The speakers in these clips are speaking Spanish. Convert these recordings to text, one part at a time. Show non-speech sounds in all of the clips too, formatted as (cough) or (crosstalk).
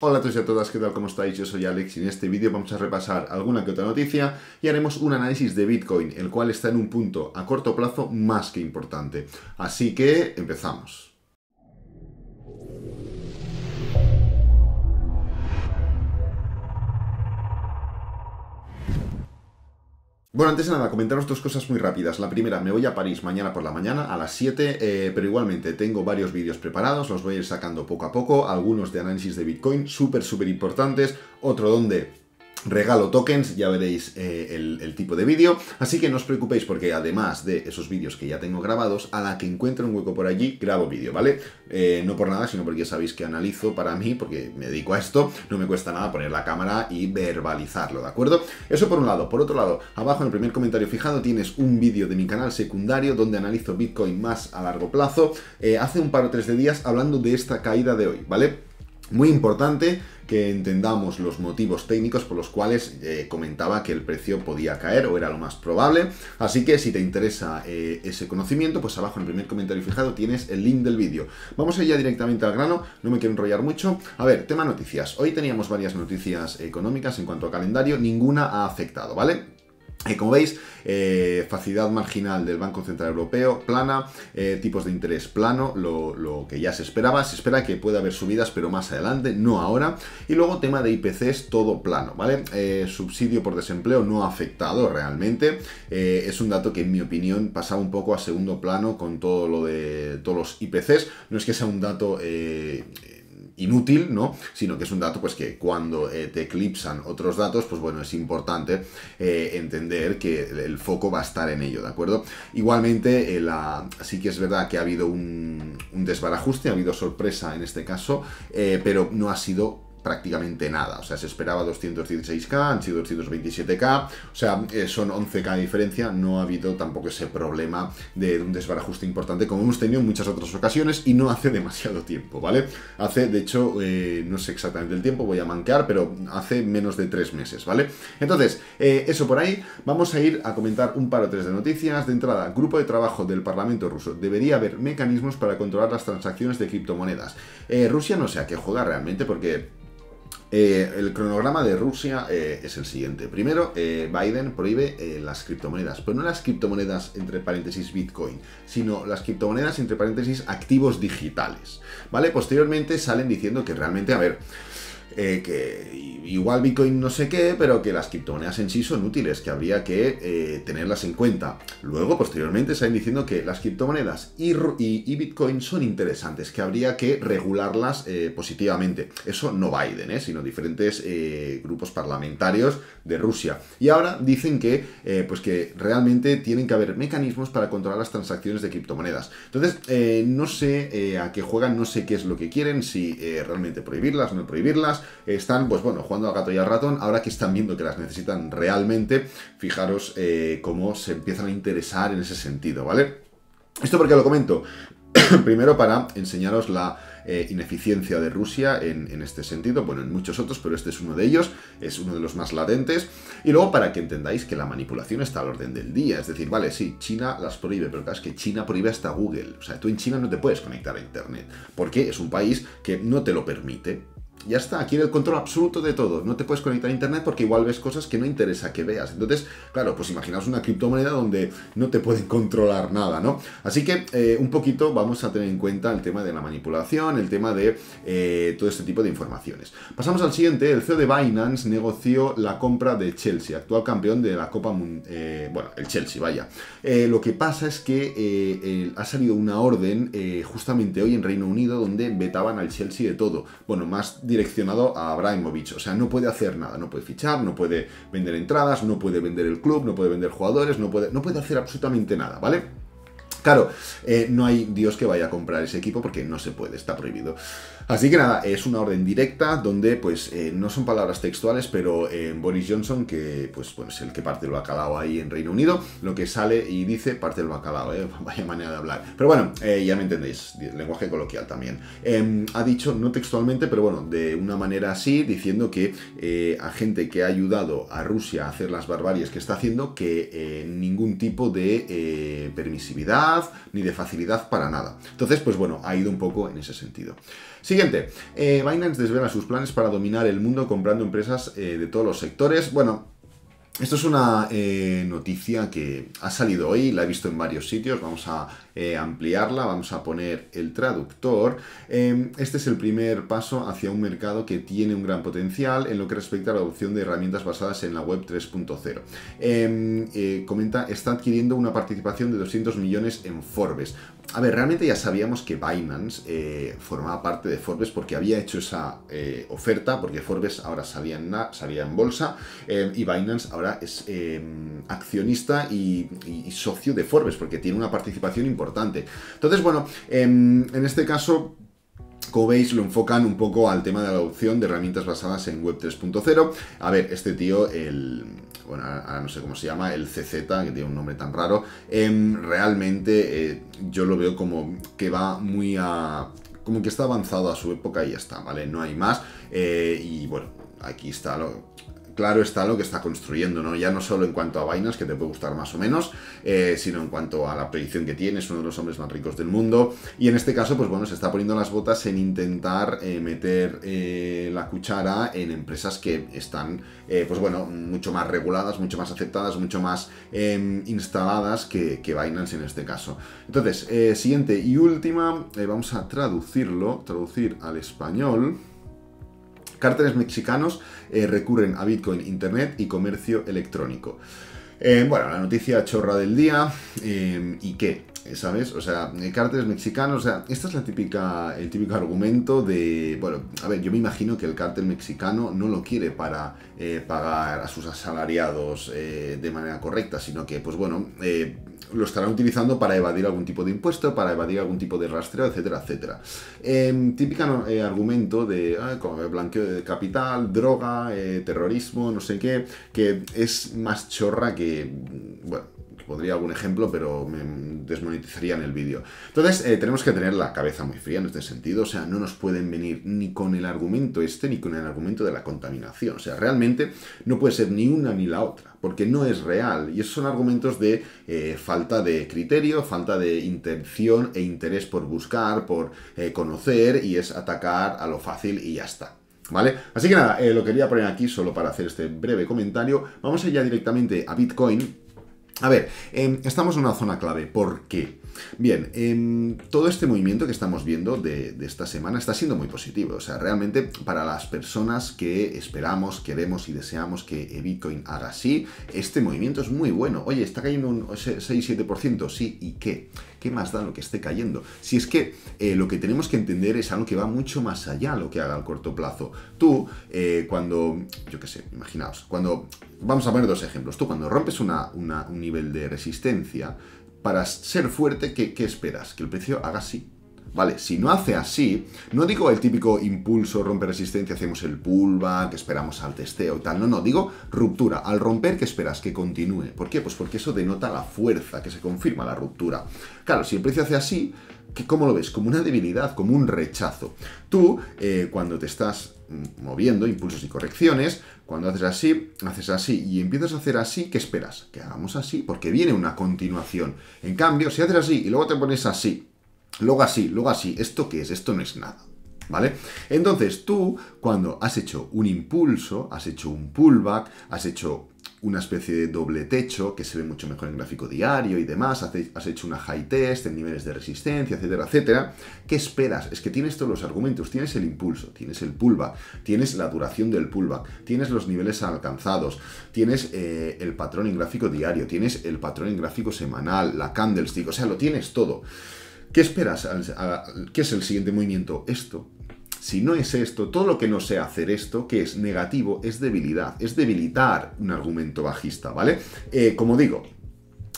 Hola a todos y a todas, ¿qué tal? ¿Cómo estáis? Yo soy Alex y en este vídeo vamos a repasar alguna que otra noticia y haremos un análisis de Bitcoin, el cual está en un punto a corto plazo más que importante. Así que empezamos. Bueno, antes de nada, comentaros dos cosas muy rápidas. La primera, me voy a París mañana por la mañana a las 7, eh, pero igualmente tengo varios vídeos preparados, los voy a ir sacando poco a poco, algunos de análisis de Bitcoin, súper, súper importantes, otro donde Regalo tokens, ya veréis eh, el, tipo de vídeo, así que no os preocupéis porque además de esos vídeos que ya tengo grabados, a la que encuentro un hueco por allí, grabo vídeo, ¿vale? Eh, no por nada, sino porque ya sabéis que analizo para mí, porque me dedico a esto, no me cuesta nada poner la cámara y verbalizarlo, ¿de acuerdo? Eso por un lado. Por otro lado, abajo en el primer comentario fijado tienes un vídeo de mi canal secundario donde analizo Bitcoin más a largo plazo, eh, hace un par o tres de días hablando de esta caída de hoy, ¿vale? Muy importante que entendamos los motivos técnicos por los cuales eh, comentaba que el precio podía caer o era lo más probable. Así que si te interesa eh, ese conocimiento, pues abajo en el primer comentario fijado tienes el link del vídeo. Vamos allá directamente al grano, no me quiero enrollar mucho. A ver, tema noticias. Hoy teníamos varias noticias económicas en cuanto a calendario, ninguna ha afectado, ¿vale? como veis, eh, facilidad marginal del Banco Central Europeo plana, eh, tipos de interés plano, lo, lo, que ya se esperaba. Se espera que pueda haber subidas, pero más adelante, no ahora. Y luego tema de IPCs, todo plano, ¿vale? Eh, subsidio por desempleo no afectado realmente. es un dato que, en mi opinión, pasaba un poco a segundo plano con todo lo de todos los IPCs. No es que sea un dato inútil, ¿no? Sino que es un dato, pues que cuando eh, te eclipsan otros datos, pues bueno, es importante eh, entender que el, foco va a estar en ello, ¿de acuerdo? Igualmente, eh, la, sí que es verdad que ha habido un, un desbarajuste, ha habido sorpresa en este caso, pero no ha sido prácticamente nada. O sea, se esperaba 216K, han sido 227K, o sea, eh, son 11K de diferencia, no ha habido tampoco ese problema de un desbarajuste importante como hemos tenido en muchas otras ocasiones y no hace (laughs) demasiado tiempo, ¿vale? Hace, de hecho, eh, no sé exactamente el tiempo, voy a manquear, pero hace menos de tres meses, ¿vale? Entonces, eh, eso por ahí, vamos a ir a comentar un par o tres de noticias. De entrada, grupo de trabajo del Parlamento ruso, debería haber mecanismos para controlar las transacciones de criptomonedas. Rusia no sé a qué juega realmente porque eh, el cronograma de Rusia eh, es el siguiente. Primero, eh, Biden prohíbe las criptomonedas, pero pues no las criptomonedas entre paréntesis Bitcoin, sino las criptomonedas entre paréntesis activos digitales. ¿Vale? Posteriormente salen diciendo que realmente, a ver, eh, que igual Bitcoin no sé qué, pero que las criptomonedas en sí son útiles, que habría que eh, tenerlas en cuenta. Luego, posteriormente, salen diciendo que las criptomonedas y, Bitcoin son interesantes, que habría que regularlas eh, positivamente. Eso no Biden, sino diferentes grupos parlamentarios de Rusia. Y ahora dicen que, pues que realmente tienen que haber mecanismos para controlar las transacciones de criptomonedas. Entonces, no sé a qué juegan, no sé qué es lo que quieren, si realmente prohibirlas, no prohibirlas están, pues bueno, jugando a gato y al ratón, ahora que están viendo que las necesitan realmente, fijaros eh, cómo se empiezan a interesar en ese sentido, ¿vale? Esto porque lo comento, (clears throat) primero para enseñaros la eh, ineficiencia de Rusia en, en, este sentido, bueno, en muchos otros, pero este es uno de ellos, es uno de los más latentes, y luego para que entendáis que la manipulación está al orden del día, es decir, vale, sí, China las prohíbe, pero claro, es que China prohíbe hasta Google, o sea, tú en China no te puedes conectar a Internet, porque es un país que no te lo permite, ya está, aquí el control absoluto de todo. No te puedes conectar a internet porque igual ves cosas que no interesa que veas. Entonces, claro, pues imaginaos una criptomoneda donde no te pueden controlar nada, ¿no? Así que eh, un poquito vamos a tener en cuenta el tema de la manipulación, el tema de eh, todo este tipo de informaciones. Pasamos al siguiente, el CEO de Binance negoció la compra de Chelsea, actual campeón de la Copa Mundial. Eh, bueno, el Chelsea, vaya. lo que pasa es que ha salido una orden justamente hoy en Reino Unido donde vetaban al Chelsea de todo. Bueno, más direccionado a abrahamovich O sea, no puede hacer nada, no puede fichar, no puede vender entradas, no puede vender el club, no puede vender jugadores, no puede, no puede hacer absolutamente nada, ¿vale? Claro, eh, no hay Dios que vaya a comprar ese equipo porque no se puede, está prohibido. Así que nada, es una orden directa donde pues eh, no son palabras textuales, pero eh, Boris Johnson, que pues es el que parte el bacalao ahí en Reino Unido, lo que sale y dice parte el bacalao, (laughs) vaya manera de hablar. Pero bueno, ya me entendéis, lenguaje coloquial también. Em, ha dicho, no textualmente, pero bueno, de una manera así, diciendo que a gente que ha ayudado a Rusia a hacer las barbarias que está haciendo, que ningún tipo de permisividad, ni de facilidad para nada. Entonces, pues bueno, ha ido un poco en ese sentido. Siguiente, eh, Binance desvela sus planes para dominar el mundo comprando empresas eh, de todos los sectores. Bueno, esto es una eh, noticia que ha salido hoy, la he visto en varios sitios, vamos a eh, ampliarla, vamos a poner el traductor. Em, este es el primer paso hacia un mercado que tiene un gran potencial en lo que respecta a la adopción de herramientas basadas en la web 3.0. Em, eh, comenta, está adquiriendo una participación de 200 millones en Forbes. A ver, realmente ya sabíamos que Binance eh, formaba parte de Forbes porque había hecho esa oferta, porque Forbes ahora salía en, en bolsa em, y Binance ahora es accionista y socio de Forbes porque tiene una participación importante entonces, bueno, em, en, este caso como veis, lo enfocan un poco al tema de la adopción de herramientas basadas en Web 3.0. A ver, este tío, el... Bueno, ahora no sé cómo se llama, el CZ, que tiene un nombre tan raro, em, realmente eh, yo lo veo como que va muy a... Como que está avanzado a su época y ya está, ¿vale? No hay más. Eh, y bueno, aquí está lo, claro está lo que está construyendo, ¿no? Ya no solo en cuanto a vainas, que te puede gustar más o menos, eh, sino en cuanto a la predicción que tiene, es uno de los hombres más ricos del mundo. Y en este caso, pues bueno, se está poniendo las botas en intentar eh, meter eh, la cuchara en empresas que están, pues bueno, mucho más reguladas, mucho más aceptadas, mucho más em, instaladas que, que, Binance en este caso. Entonces, siguiente y última, vamos a traducirlo, traducir al español cárteles mexicanos eh, recurren a Bitcoin, Internet y comercio electrónico. Eh, bueno, la noticia chorra del día. Eh, ¿Y qué? ¿Sabes? O sea, eh, cárteles mexicanos, o sea, esta es la típica, el típico argumento de, bueno, a ver, yo me imagino que el cártel mexicano no lo quiere para eh, pagar a sus asalariados eh, de manera correcta, sino que, pues bueno, lo estarán utilizando para evadir algún tipo de impuesto, para evadir algún tipo de rastreo, etcétera, etcétera. Em, típico argumento de como blanqueo de capital, droga, terrorismo, no sé qué, que es más chorra que, bueno, pondría algún ejemplo, pero me desmonetizarían el vídeo. Entonces, eh, tenemos que tener la cabeza muy fría en este sentido, o sea, no nos pueden venir ni con el argumento este ni con el argumento de la contaminación, o sea, realmente no puede ser ni una ni la otra, porque no es real, y esos son argumentos de eh, falta de criterio, falta de intención e interés por buscar, por eh, conocer, y es atacar a lo fácil y ya está. ¿Vale? Así que nada, lo quería poner aquí solo para hacer este breve comentario. Vamos allá directamente a Bitcoin. A ver, em, estamos en una zona clave. ¿Por qué? Bien, em, todo este movimiento que estamos viendo de, de, esta semana está siendo muy positivo. O sea, realmente para las personas que esperamos, queremos y deseamos que Bitcoin haga así, este movimiento es muy bueno. Oye, está cayendo un 6-7%, sí, ¿y qué? ¿qué más da lo que esté cayendo? Si es que eh, lo que tenemos que entender es algo que va mucho más allá de lo que haga al corto plazo. Tú, eh, cuando, yo qué sé, imaginaos, cuando, vamos a poner dos ejemplos, tú cuando rompes una, un nivel de resistencia, para ser fuerte, ¿qué esperas? Que el precio haga así, Vale, si no hace así, no digo el típico impulso, romper resistencia, hacemos el pullback, esperamos al testeo y tal. No, no, digo ruptura. Al romper, ¿qué esperas? Que continúe. ¿Por qué? Pues porque eso denota la fuerza, que se confirma la ruptura. Claro, si el precio hace así, ¿cómo lo ves? Como una debilidad, como un rechazo. Tú, eh, cuando te estás mm, moviendo, impulsos y correcciones, cuando haces así, haces así y empiezas a hacer así, ¿qué esperas? Que hagamos así, porque viene una continuación. En cambio, si haces así y luego te pones así, Luego así, luego así. ¿Esto qué es? Esto no es nada. ¿Vale? Entonces tú, cuando has hecho un impulso, has hecho un pullback, has hecho una especie de doble techo que se ve mucho mejor en gráfico diario y demás, has hecho una high test en niveles de resistencia, etcétera, etcétera. ¿Qué esperas? Es que tienes todos los argumentos, tienes el impulso, tienes el pullback, tienes la duración del pullback, tienes los niveles alcanzados, tienes eh, el patrón en gráfico diario, tienes el patrón en gráfico semanal, la candlestick, o sea, lo tienes todo. ¿Qué esperas? ¿Qué es el siguiente movimiento? Esto. Si no es esto, todo lo que no sea hacer esto, que es negativo, es debilidad, es debilitar un argumento bajista, ¿vale? Eh, como digo,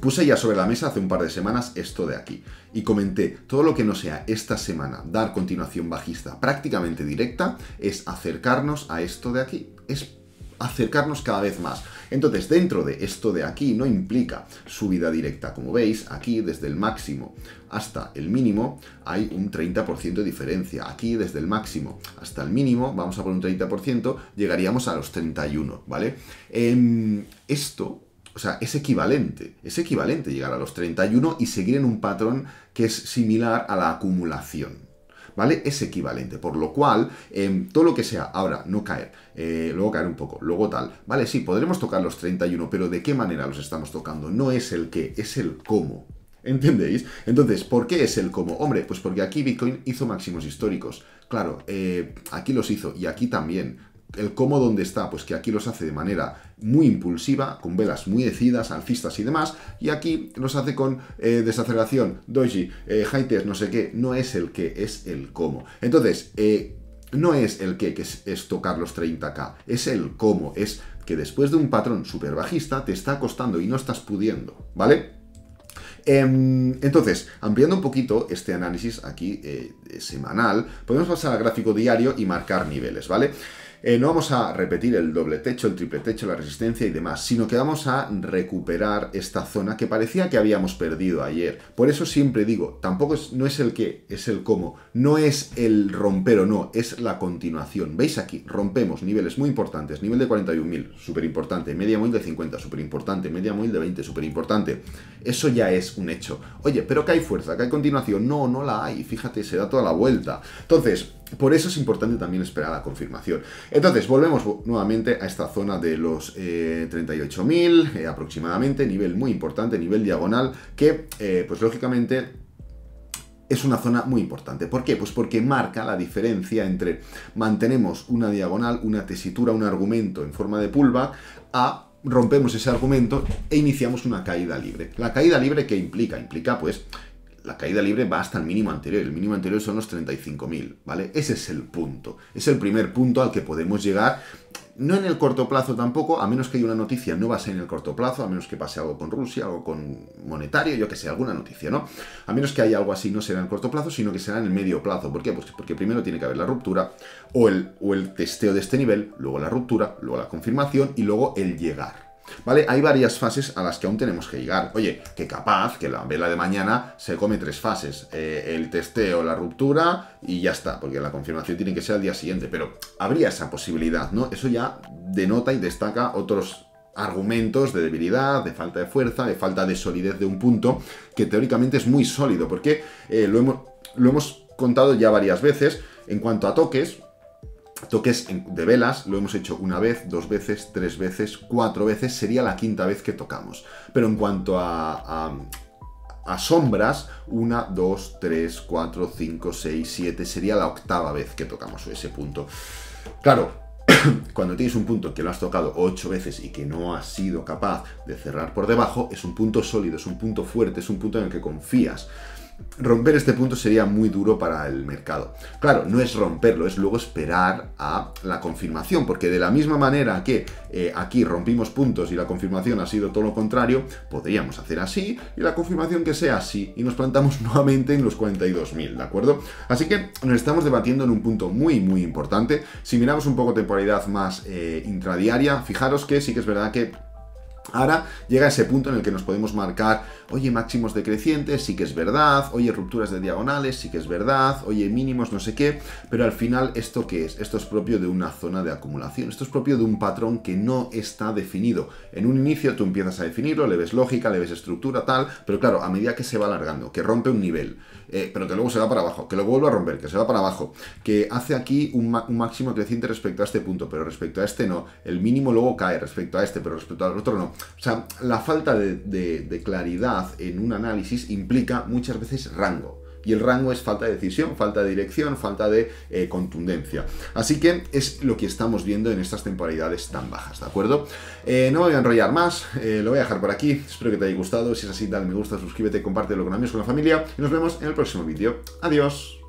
Puse ya sobre la mesa hace un par de semanas esto de aquí y comenté, todo lo que no sea esta semana dar continuación bajista prácticamente directa es acercarnos a esto de aquí. Es acercarnos cada vez más. Entonces, dentro de esto de aquí no implica subida directa. Como veis, aquí desde el máximo hasta el mínimo hay un 30% de diferencia. Aquí desde el máximo hasta el mínimo, vamos a poner un 30%, llegaríamos a los 31, ¿vale? Em, esto o sea, es equivalente, es equivalente llegar a los 31 y seguir en un patrón que es similar a la acumulación, ¿vale? Es equivalente, por lo cual, em, todo lo que sea, ahora, no caer, eh, luego caer un poco, luego tal, ¿vale? Sí, podremos tocar los 31, pero ¿de qué manera los estamos tocando? No es el qué, es el cómo, ¿Entendéis? Entonces, ¿por qué es el cómo? Hombre, pues porque aquí Bitcoin hizo máximos históricos. Claro, eh, aquí los hizo y aquí también. ¿El cómo dónde está? Pues que aquí los hace de manera muy impulsiva, con velas muy decidas, alcistas y demás, y aquí nos hace con eh, desaceleración, doji, eh, high test, no sé qué, no es el qué, es el cómo. Entonces, eh, no es el qué, que es, tocar los 30k, es el cómo, es que después de un patrón súper bajista te está costando y no estás pudiendo, ¿vale? Em, entonces, ampliando un poquito este análisis aquí eh, semanal, podemos pasar al gráfico diario y marcar niveles, ¿vale? Eh, no vamos a repetir el doble techo, el triple techo, la resistencia y demás, sino que vamos a recuperar esta zona que parecía que habíamos perdido ayer. Por eso siempre digo, tampoco es, no es el qué, es el cómo. No es el romper o no, es la continuación. ¿Veis aquí? Rompemos niveles muy importantes. Nivel de 41.000, súper importante. Media móvil de 50, súper importante. Media móvil de 20, súper importante. Eso ya es un hecho. Oye, pero que hay fuerza, que hay continuación. No, no la hay. Fíjate, se da toda la vuelta. Entonces, por eso es importante también esperar la confirmación. Entonces, volvemos nuevamente a esta zona de los 38.000 eh, eh, aproximadamente, nivel muy importante, nivel diagonal, que eh, pues lógicamente es una zona muy importante. ¿Por qué? Pues porque marca la diferencia entre mantenemos una diagonal, una tesitura, un argumento en forma de pullback, a rompemos ese argumento e iniciamos una caída libre. La caída libre que implica, implica pues la caída libre va hasta el mínimo anterior. El mínimo anterior son los 35.000, ¿vale? Ese es el punto. Es el primer punto al que podemos llegar. No en el corto plazo tampoco, a menos que haya una noticia, no va a ser en el corto plazo, a menos que pase algo con Rusia, o con monetario, yo que sé, alguna noticia, ¿no? A menos que haya algo así, no será en el corto plazo, sino que será en el medio plazo. ¿Por qué? Pues porque primero tiene que haber la ruptura o el, o el testeo de este nivel, luego la ruptura, luego la confirmación y luego el llegar. ¿Vale? Hay varias fases a las que aún tenemos que llegar. Oye, que capaz que la vela de mañana se come tres fases. Eh, el testeo, la ruptura y ya está, porque la confirmación tiene que ser al día siguiente. Pero habría esa posibilidad, ¿no? Eso ya denota y destaca otros argumentos de debilidad, de falta de fuerza, de falta de solidez de un punto que teóricamente es muy sólido, porque eh, lo, hemos, lo hemos contado ya varias veces. En cuanto a toques, toques de velas lo hemos hecho una vez, dos veces, tres veces, cuatro veces, sería la quinta vez que tocamos. Pero en cuanto a, sombras, una, dos, tres, cuatro, cinco, seis, siete, sería la octava vez que tocamos ese punto. Claro, (coughs) cuando tienes un punto que lo has tocado ocho veces y que no has sido capaz de cerrar por debajo, es un punto sólido, es un punto fuerte, es un punto en el que confías romper este punto sería muy duro para el mercado. Claro, no es romperlo, es luego esperar a la confirmación, porque de la misma manera que eh, aquí rompimos puntos y la confirmación ha sido todo lo contrario, podríamos hacer así y la confirmación que sea así y nos plantamos (laughs) nuevamente en los 42.000, ¿de acuerdo? Así que nos estamos debatiendo en un punto muy, muy importante. Si miramos un poco temporalidad más eh, intradiaria, fijaros que sí que es verdad que Ahora llega ese punto en el que nos podemos marcar, oye, máximos decrecientes, sí que es verdad, oye, rupturas de diagonales, sí que es verdad, oye, mínimos, no sé qué, pero al final, ¿esto qué es? Esto es propio de una zona de acumulación, esto es propio de un patrón que no está definido. En un inicio tú empiezas a definirlo, le ves lógica, le ves estructura, tal, pero claro, a medida que se va alargando, que rompe un nivel, eh, pero que luego se va para abajo, que lo vuelve a romper, que se va para abajo, que hace aquí un máximo creciente respecto a este punto, pero respecto a este no, el mínimo luego cae respecto a este, pero respecto al otro no o sea, la falta de, claridad en un análisis implica muchas veces rango. Y el rango es falta de decisión, falta de dirección, falta de eh, contundencia. Así que es lo que estamos viendo en estas temporalidades tan bajas, ¿de acuerdo? Eh, no me voy a enrollar más, eh, lo voy a dejar por aquí. Espero que te haya gustado. Si es así, dale me gusta, suscríbete, compártelo con amigos, con la familia. Y nos vemos en el próximo vídeo. Adiós.